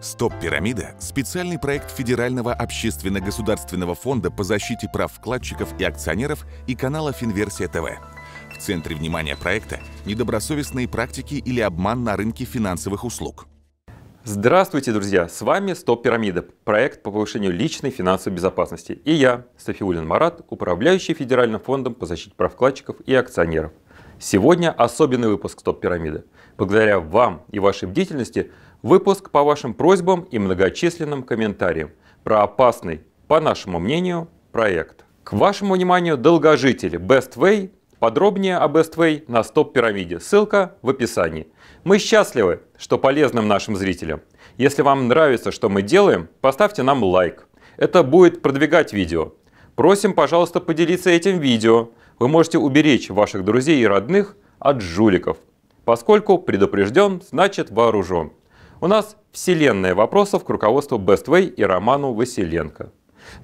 Стоп-пирамида – специальный проект Федерального общественно-государственного фонда по защите прав вкладчиков и акционеров и канала «Финверсия ТВ». В центре внимания проекта – недобросовестные практики или обман на рынке финансовых услуг. Здравствуйте, друзья! С вами «Стоп-пирамида» – проект по повышению личной финансовой безопасности. И я, Софиулин Марат, управляющий Федеральным фондом по защите прав вкладчиков и акционеров. Сегодня особенный выпуск «Стоп-пирамиды». Благодаря вам и вашей бдительности – Выпуск по вашим просьбам и многочисленным комментариям про опасный, по нашему мнению, проект. К вашему вниманию долгожители BestWay. Подробнее о BestWay на стоп-пирамиде. Ссылка в описании. Мы счастливы, что полезным нашим зрителям. Если вам нравится, что мы делаем, поставьте нам лайк. Это будет продвигать видео. Просим, пожалуйста, поделиться этим видео. Вы можете уберечь ваших друзей и родных от жуликов. Поскольку предупрежден, значит вооружен. У нас вселенная вопросов к руководству Bestway и Роману Василенко.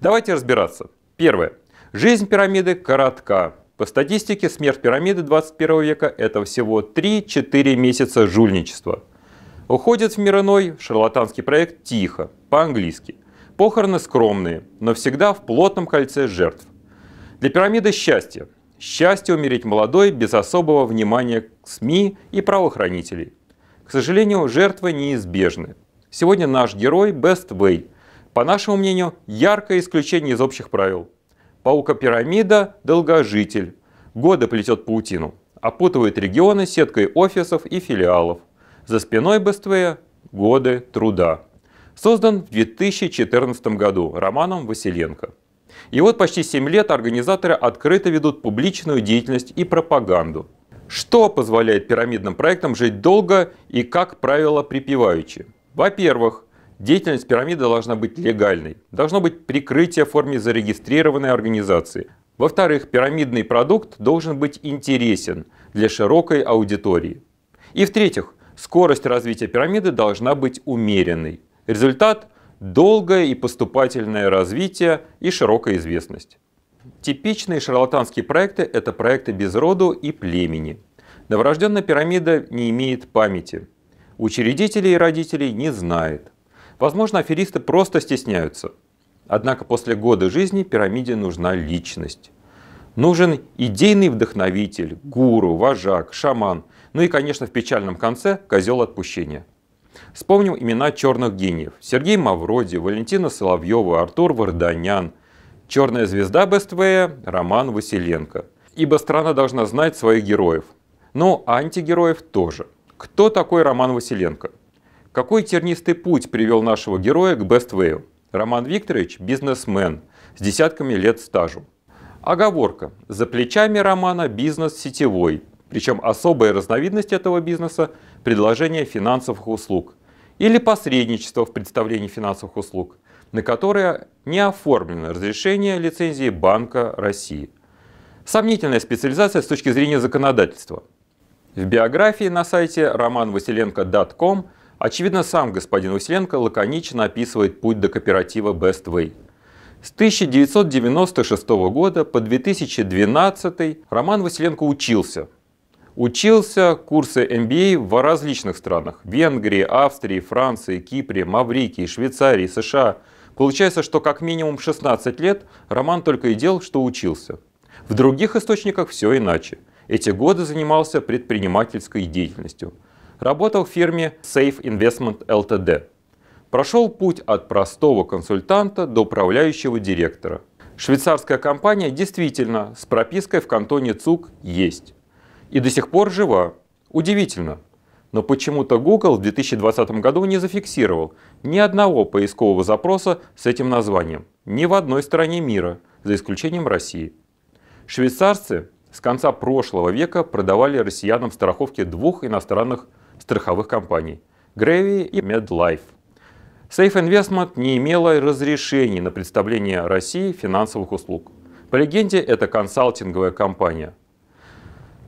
Давайте разбираться. Первое. Жизнь пирамиды коротка. По статистике, смерть пирамиды 21 века – это всего 3-4 месяца жульничества. Уходит в мир иной шарлатанский проект «Тихо», по-английски. Похороны скромные, но всегда в плотном кольце жертв. Для пирамиды счастье. Счастье умереть молодой без особого внимания к СМИ и правоохранителей – к сожалению, жертвы неизбежны. Сегодня наш герой Best Way, по нашему мнению, яркое исключение из общих правил. Паука-пирамида – долгожитель. Годы плетет паутину. Опутывает регионы сеткой офисов и филиалов. За спиной Best Way годы труда. Создан в 2014 году романом Василенко. И вот почти 7 лет организаторы открыто ведут публичную деятельность и пропаганду – что позволяет пирамидным проектам жить долго и, как правило, припеваючи? Во-первых, деятельность пирамиды должна быть легальной. Должно быть прикрытие в форме зарегистрированной организации. Во-вторых, пирамидный продукт должен быть интересен для широкой аудитории. И в-третьих, скорость развития пирамиды должна быть умеренной. Результат – долгое и поступательное развитие и широкая известность. Типичные шарлатанские проекты – это проекты без роду и племени. Новорожденная пирамида не имеет памяти. Учредителей и родителей не знает. Возможно, аферисты просто стесняются. Однако после года жизни пирамиде нужна личность. Нужен идейный вдохновитель, гуру, вожак, шаман, ну и, конечно, в печальном конце козел отпущения. Вспомним имена черных гениев. Сергей Мавроди, Валентина Соловьева, Артур Варданян – «Черная звезда Бествея» Роман Василенко. Ибо страна должна знать своих героев. Но антигероев тоже. Кто такой Роман Василенко? Какой тернистый путь привел нашего героя к Бествею? Роман Викторович – бизнесмен с десятками лет стажу. Оговорка. За плечами Романа бизнес сетевой, причем особая разновидность этого бизнеса – предложение финансовых услуг или посредничество в представлении финансовых услуг – на которые не оформлено разрешение лицензии Банка России. Сомнительная специализация с точки зрения законодательства. В биографии на сайте romanvasilenko.com очевидно сам господин Василенко лаконично описывает путь до кооператива Bestway. С 1996 года по 2012 Роман Василенко учился. Учился курсы MBA а в различных странах – Венгрии, Австрии, Франции, Кипре, Маврикии, Швейцарии, США – Получается, что как минимум 16 лет Роман только и делал, что учился. В других источниках все иначе. Эти годы занимался предпринимательской деятельностью. Работал в фирме Safe Investment Ltd. Прошел путь от простого консультанта до управляющего директора. Швейцарская компания действительно с пропиской в кантоне ЦУК есть. И до сих пор жива. Удивительно но почему-то Google в 2020 году не зафиксировал ни одного поискового запроса с этим названием ни в одной стране мира, за исключением России. Швейцарцы с конца прошлого века продавали россиянам страховки двух иностранных страховых компаний – Gravy и MedLife. Safe Investment не имела разрешений на представление России финансовых услуг. По легенде, это консалтинговая компания –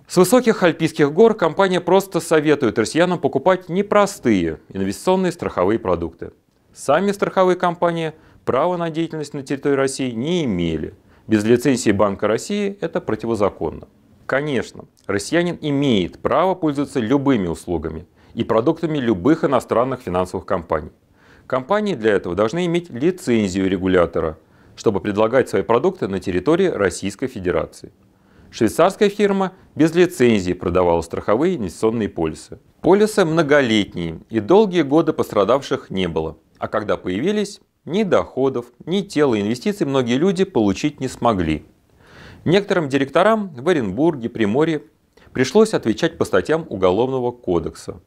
с высоких альпийских гор компания просто советует россиянам покупать непростые инвестиционные страховые продукты. Сами страховые компании права на деятельность на территории России не имели. Без лицензии Банка России это противозаконно. Конечно, россиянин имеет право пользоваться любыми услугами и продуктами любых иностранных финансовых компаний. Компании для этого должны иметь лицензию регулятора, чтобы предлагать свои продукты на территории Российской Федерации. Швейцарская фирма без лицензии продавала страховые инвестиционные полисы. Полисы многолетние и долгие годы пострадавших не было. А когда появились, ни доходов, ни тела инвестиций многие люди получить не смогли. Некоторым директорам в Оренбурге, Приморье пришлось отвечать по статьям Уголовного кодекса.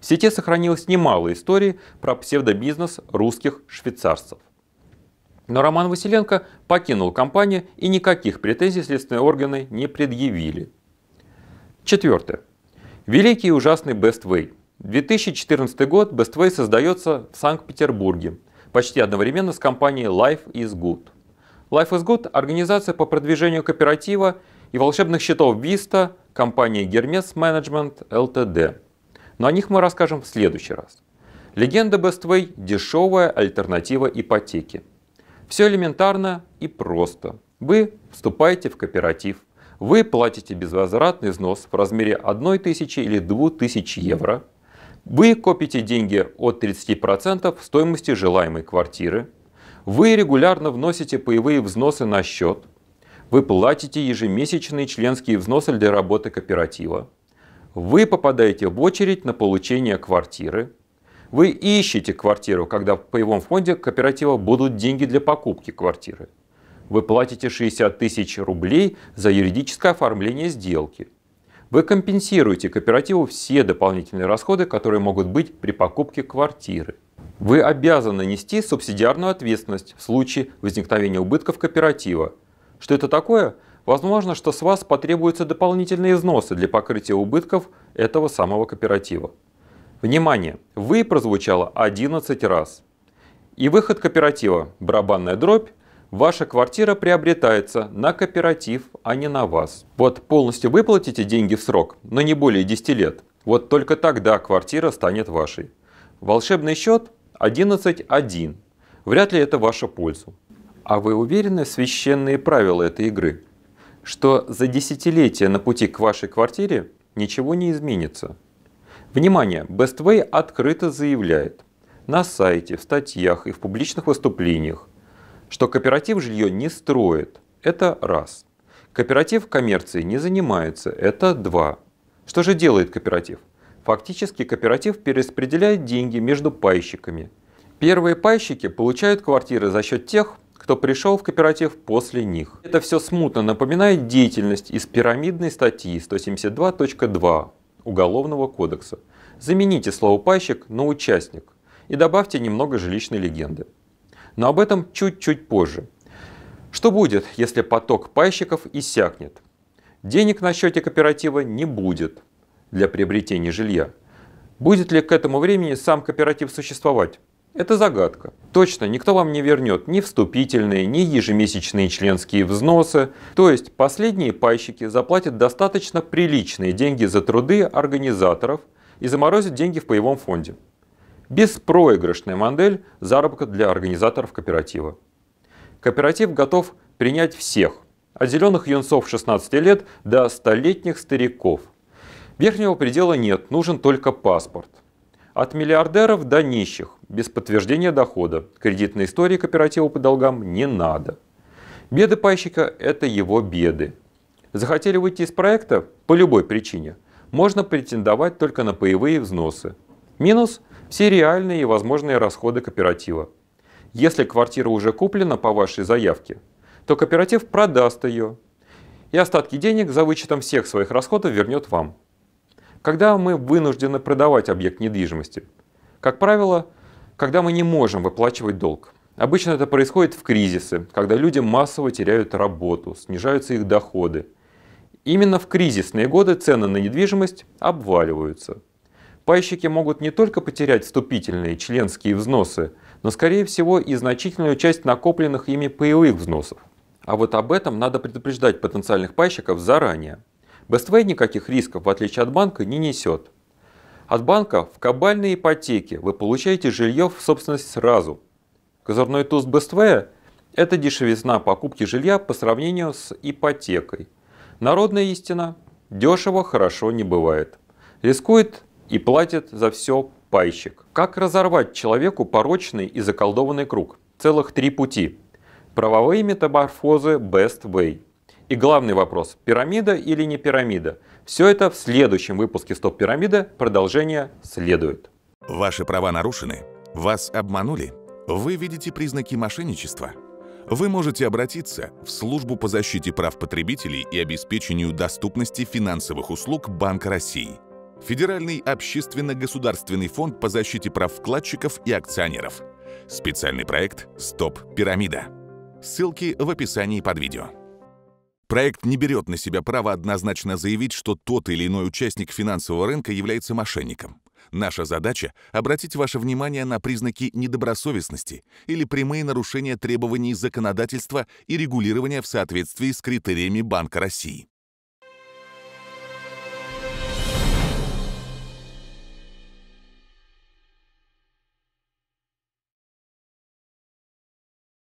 В сети сохранилось немало историй про псевдобизнес русских швейцарцев. Но Роман Василенко покинул компанию и никаких претензий следственные органы не предъявили. Четвертое. Великий и ужасный Бествей. 2014 год Бествей создается в Санкт-Петербурге, почти одновременно с компанией Life is Good. Life is Good – организация по продвижению кооператива и волшебных счетов Vista компании Hermes Management Ltd. Но о них мы расскажем в следующий раз. Легенда Бествей дешевая альтернатива ипотеке. Все элементарно и просто. Вы вступаете в кооператив, вы платите безвозвратный взнос в размере 1000 или 2000 евро, вы копите деньги от 30% стоимости желаемой квартиры, вы регулярно вносите паевые взносы на счет, вы платите ежемесячные членские взносы для работы кооператива, вы попадаете в очередь на получение квартиры, вы ищете квартиру, когда в паевом фонде кооператива будут деньги для покупки квартиры. Вы платите 60 тысяч рублей за юридическое оформление сделки. Вы компенсируете кооперативу все дополнительные расходы, которые могут быть при покупке квартиры. Вы обязаны нести субсидиарную ответственность в случае возникновения убытков кооператива. Что это такое? Возможно, что с вас потребуются дополнительные взносы для покрытия убытков этого самого кооператива. Внимание! «Вы» прозвучало 11 раз. И выход кооператива «Барабанная дробь» Ваша квартира приобретается на кооператив, а не на вас. Вот полностью выплатите деньги в срок, но не более 10 лет. Вот только тогда квартира станет вашей. Волшебный счет 11.1. Вряд ли это ваша пользу. А вы уверены в священные правила этой игры? Что за десятилетия на пути к вашей квартире ничего не изменится? Внимание! Bestway открыто заявляет на сайте, в статьях и в публичных выступлениях, что кооператив жилье не строит. Это раз. Кооператив коммерции не занимается. Это два. Что же делает кооператив? Фактически кооператив перераспределяет деньги между пайщиками. Первые пайщики получают квартиры за счет тех, кто пришел в кооператив после них. Это все смутно напоминает деятельность из пирамидной статьи 172.2 Уголовного кодекса. Замените слово «пайщик» на «участник» и добавьте немного жилищной легенды. Но об этом чуть-чуть позже. Что будет, если поток пайщиков иссякнет? Денег на счете кооператива не будет для приобретения жилья. Будет ли к этому времени сам кооператив существовать? Это загадка. Точно никто вам не вернет ни вступительные, ни ежемесячные членские взносы. То есть последние пайщики заплатят достаточно приличные деньги за труды организаторов и заморозят деньги в паевом фонде. Беспроигрышная модель заработка для организаторов кооператива. Кооператив готов принять всех, от зеленых юнцов 16 лет до столетних стариков. Верхнего предела нет, нужен только паспорт. От миллиардеров до нищих, без подтверждения дохода. Кредитной истории кооператива по долгам не надо. Беды пайщика – это его беды. Захотели выйти из проекта по любой причине, можно претендовать только на паевые взносы. Минус – все реальные и возможные расходы кооператива. Если квартира уже куплена по вашей заявке, то кооператив продаст ее, и остатки денег за вычетом всех своих расходов вернет вам. Когда мы вынуждены продавать объект недвижимости? Как правило, когда мы не можем выплачивать долг. Обычно это происходит в кризисы, когда люди массово теряют работу, снижаются их доходы. Именно в кризисные годы цены на недвижимость обваливаются. Пайщики могут не только потерять вступительные членские взносы, но скорее всего и значительную часть накопленных ими паевых взносов. А вот об этом надо предупреждать потенциальных пайщиков заранее. Бествей никаких рисков, в отличие от банка, не несет. От банка в кабальной ипотеке вы получаете жилье в собственность сразу. Козырной туз БСВ – это дешевизна покупки жилья по сравнению с ипотекой. Народная истина – дешево хорошо не бывает. Рискует и платит за все пайщик. Как разорвать человеку порочный и заколдованный круг? Целых три пути. Правовые метаморфозы Best Way – и главный вопрос, пирамида или не пирамида? Все это в следующем выпуске «Стоп пирамида». Продолжение следует. Ваши права нарушены, вас обманули, вы видите признаки мошенничества. Вы можете обратиться в службу по защите прав потребителей и обеспечению доступности финансовых услуг Банка России, Федеральный общественно-государственный фонд по защите прав вкладчиков и акционеров. Специальный проект «Стоп пирамида». Ссылки в описании под видео. Проект не берет на себя право однозначно заявить, что тот или иной участник финансового рынка является мошенником. Наша задача — обратить ваше внимание на признаки недобросовестности или прямые нарушения требований законодательства и регулирования в соответствии с критериями Банка России.